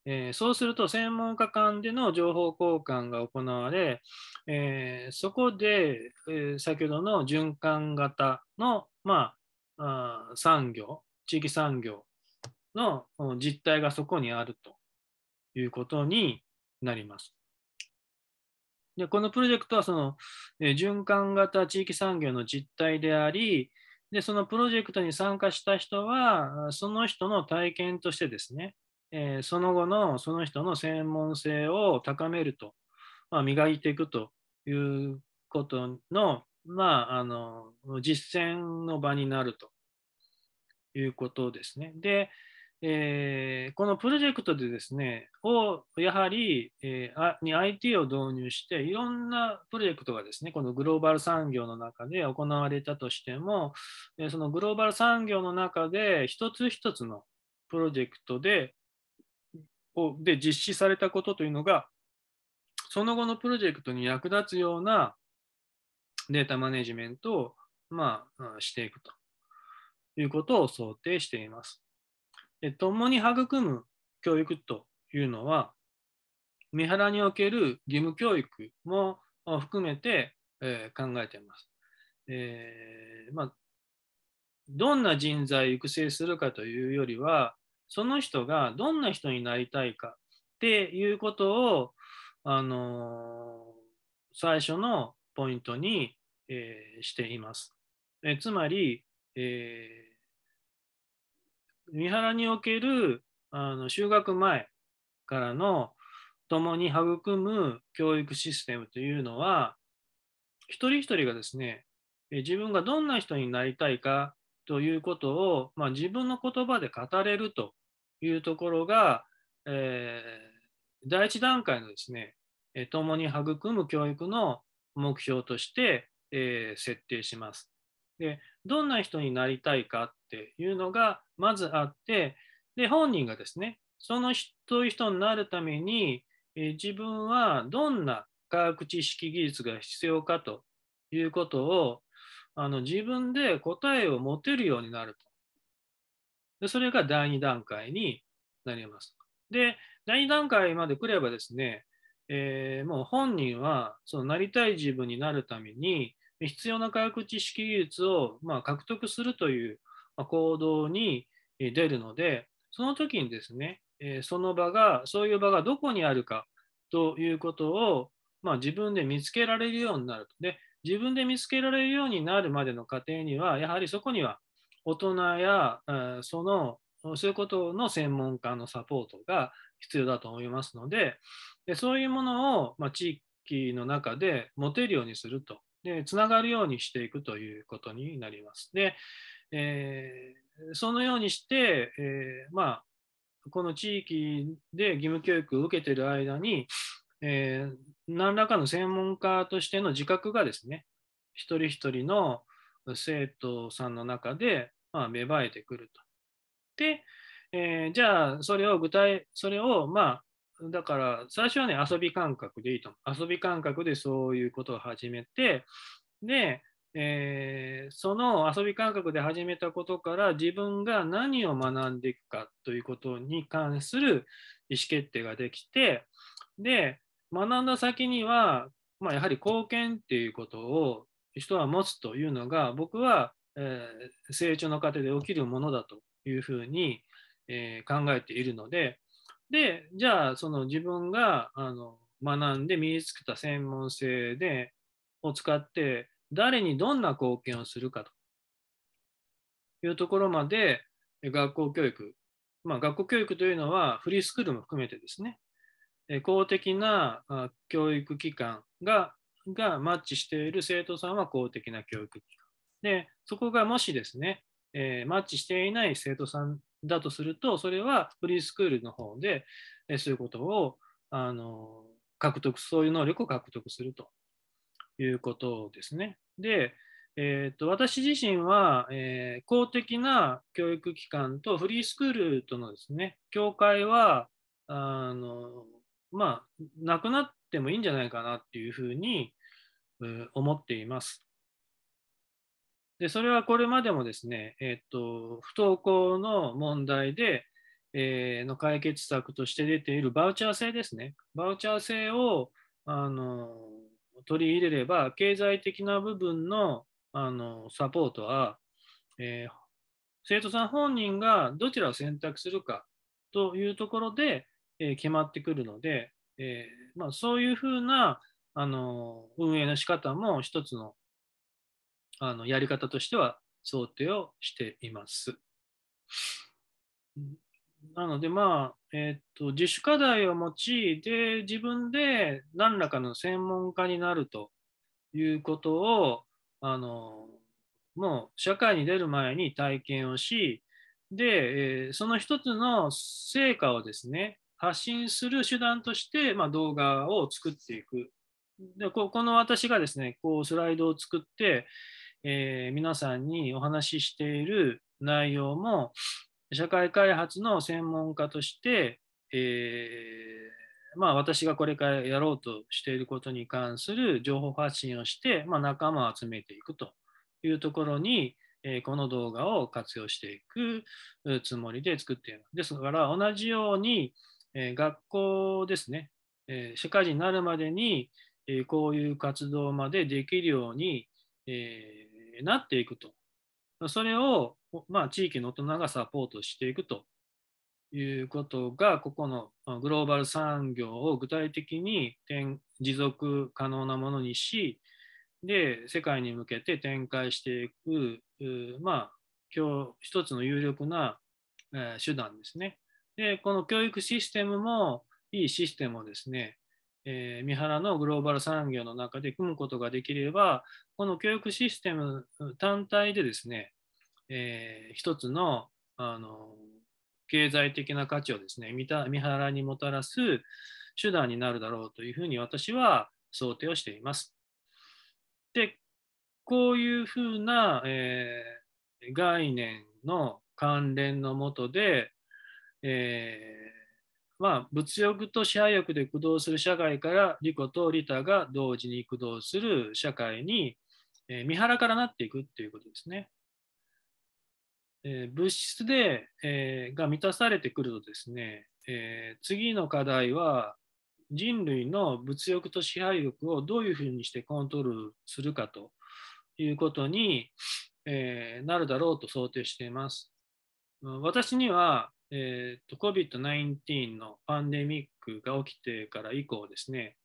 えー、そうすると専門家間での情報交換が行われ、えー、そこで、え先ほどの循環型の、まあ、あ産業、地域産業の実態がそこにあるということになります。でこのプロジェクトはその、え循環型地域産業の実態でありでそのプロジェクトに参加した人はその人の体験としてですねえー、その後のその人の専門性を高めると、まあ、磨いていくということの,、まあ、あの実践の場になるということですね。で、えー、このプロジェクトでですね、をやはり、えー、に IT を導入して、いろんなプロジェクトがですね、このグローバル産業の中で行われたとしても、そのグローバル産業の中で一つ一つのプロジェクトでをで実施されたことというのが、その後のプロジェクトに役立つようなデータマネジメントを、まあ、していくということを想定しています。で共に育む教育というのは、三原における義務教育も含めて、えー、考えています。えーまあ、どんな人材育成するかというよりは、その人がどんな人になりたいかっていうことを、あのー、最初のポイントに、えー、しています。えつまり、えー、三原におけるあの就学前からの共に育む教育システムというのは、一人一人がですね、自分がどんな人になりたいかということを、まあ、自分の言葉で語れるというところが、えー、第一段階のですね、え共に育む教育の目標として、えー、設定します。でどんな人になりたいかっていうのがまずあってで本人がですねその人という人になるために、えー、自分はどんな科学知識技術が必要かということをあの自分で答えを持てるようになるとでそれが第2段階になります。で、第2段階まで来ればですね、えー、もう本人はそのなりたい自分になるために必要な科学知識技術をま獲得するという行動に出るのでその時にですね、その場がそういう場がどこにあるかということをま自分で見つけられるようになるとで自分で見つけられるようになるまでの過程にはやはりそこには大人や、その、そういうことの専門家のサポートが必要だと思いますので、でそういうものを、まあ、地域の中で持てるようにすると、でつながるようにしていくということになります。で、えー、そのようにして、えー、まあ、この地域で義務教育を受けている間に、えー、何らかの専門家としての自覚がですね、一人一人の生徒さんの中でまあ、芽生えてくると。で、えー、じゃあそれを具体、それをまあ、だから最初はね、遊び感覚でいいと遊び感覚でそういうことを始めて、で、えー、その遊び感覚で始めたことから自分が何を学んでいくかということに関する意思決定ができてで学んだ先には、まあ、やはり貢献っていうことを人は持つというのが僕はえー、成長の過程で起きるものだというふうに、えー、考えているので、で、じゃあ、その自分があの学んで身につけた専門性で、を使って、誰にどんな貢献をするかというところまで、学校教育、まあ、学校教育というのは、フリースクールも含めてですね、公的な教育機関ががマッチしている生徒さんは公的な教育機関。で、そこがもしですね、えー、マッチしていない生徒さんだとすると、それはフリースクールの方で、えー、そういうことを、あの獲得、そういう能力を獲得するということですね。で、えーと、と私自身は、えー、公的な教育機関とフリースクールとのですね、境界は、あのまあ、なくなってもいいんじゃないかなっていうふうに思っています。でそれはこれまでもですね、えっと、不登校の問題で、えー、の解決策として出ているバウチャー制ですね。バウチャー制をあの取り入れれば、経済的な部分のあのサポートは、えー、生徒さん本人がどちらを選択するかというところで、えー、決まってくるので、えまあ、そういうふうなあの運営の仕方も一つのあのやり方としては想定をしています。なので、まあ、えっ、ー、と、自主課題を用いて、自分で何らかの専門家になるということを、あの、もう社会に出る前に体験をし、で、えー、その一つの成果をですね、発信する手段として、まあ、動画を作っていく。でこの私がですね、こうスライドを作って、えー、皆さんにお話ししている内容も、社会開発の専門家として、えー、まあ、私がこれからやろうとしていることに関する情報発信をして、まあ、仲間を集めていくというところに、えー、この動画を活用していくつもりで作っている。ですから同じように、えー、学校ですね、え社会人になるまでに、えこういう活動までできるように、えなっていくと。それを、まあ、地域の大人がサポートしていくということが、ここのグローバル産業を具体的に持続可能なものにし、で、世界に向けて展開していく、まあ、今日一つの有力な、えー、手段ですね。で、この教育システムも、いいシステムをですね、えー、三原のグローバル産業の中で組むことができれば、この教育システム単体でですね、えー、一つのあの経済的な価値をですね三原にもたらす手段になるだろうというふうに私は想定をしています。でこういうふうな、えー、概念の関連のもとで、えまあ、物欲と支配欲で駆動する社会からリ己と利他が同時に駆動する社会に、えー、三原からなっていくっていうことですね。えー、物質で、えー、が満たされてくるとですね、えー、次の課題は人類の物欲と支配欲をどういうふうにしてコントロールするかということに、えなるだろうと想定しています。私にはえーと、COVID-19 のパンデミックが起きてから以降ですね、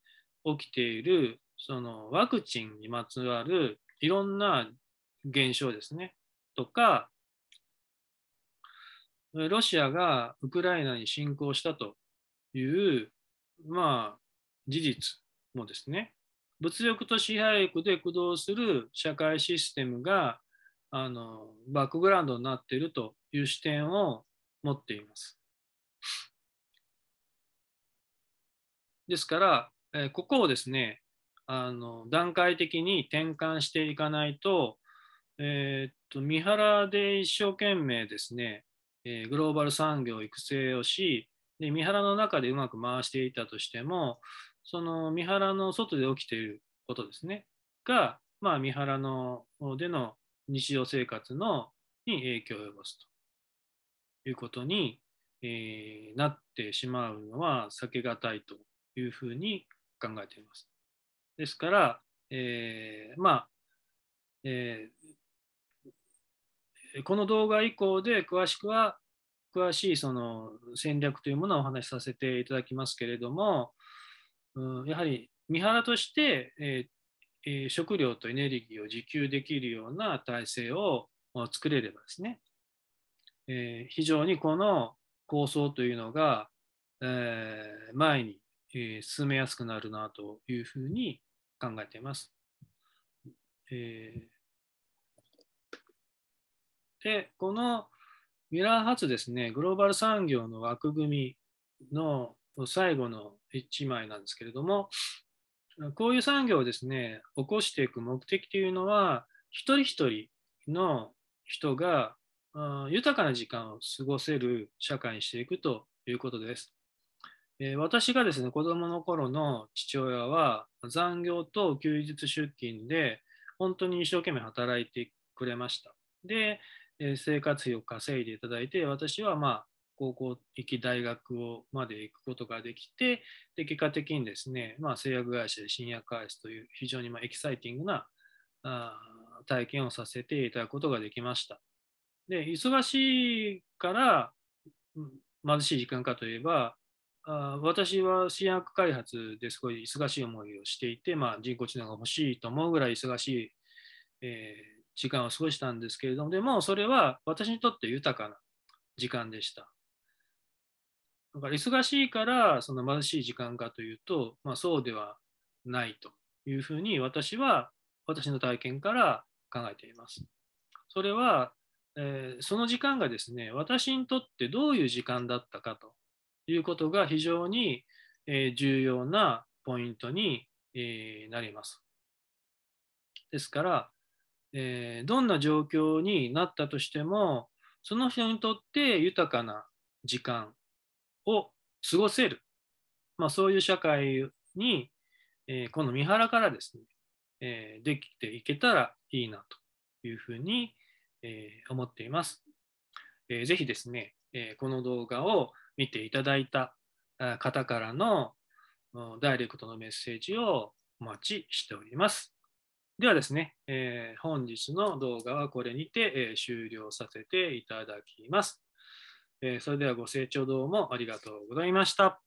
起きているそのワクチンにまつわるいろんな現象ですね、とか、ロシアがウクライナに侵攻したという、まあ、事実もですね、物欲と支配欲で駆動する社会システムがあのバックグラウンドになっているという視点を持っています。ですから、えここをですねあの段階的に転換していかないと,、えー、っと三原で一生懸命ですね、えグローバル産業育成をしで三原の中でうまく回していたとしてもその三原の外で起きていることですねが、まあ、三原のでの日常生活のに影響を及ぼすと。いうことに、えー、なってしまうのは避けがたいというふうに考えています。ですから、えー、まあ、えー、この動画以降で詳しくは詳しいその戦略というものをお話しさせていただきますけれども、うん、やはり三原として、えー、食料とエネルギーを自給できるような体制を作れればですねえー、非常にこの構想というのが、えー、前に、えー、進めやすくなるなというふうに考えています。えー、で、このミラー発ですね、グローバル産業の枠組みの最後の1枚なんですけれども、こういう産業をですね、起こしていく目的というのは、一人一人の人が豊かな時間を過ごせる社会にしていくということです。え私がですね、子供の頃の父親は残業と休日出勤で本当に一生懸命働いてくれました。で、え生活費を稼いでいただいて、私はまあ高校行き大学をまで行くことができて、で結果的にですね、まあ、製薬会社で深夜開発という非常にまエキサイティングなあ体験をさせていただくことができました。で忙しいから貧しい時間かといえばあ私は新薬開発ですごい忙しい思いをしていて、まあ、人工知能が欲しいと思うぐらい忙しい、えー、時間を過ごしたんですけれどもでもそれは私にとって豊かな時間でした。だから忙しいからその貧しい時間かというと、まあ、そうではないというふうに私は私の体験から考えています。それはえー、その時間がですね私にとってどういう時間だったかということが非常に、えー、重要なポイントに、えー、なります。ですから、えどんな状況になったとしてもその人にとって豊かな時間を過ごせる、まあ、そういう社会に、えこの三原からですね、えできていけたらいいなというふうにえー、思っています。えー、ぜひですね、えー、この動画を見ていただいた方からのダイレクトのメッセージをお待ちしております。ではですね、えー、本日の動画はこれにて、えー、終了させていただきます、えー。それではご清聴どうもありがとうございました。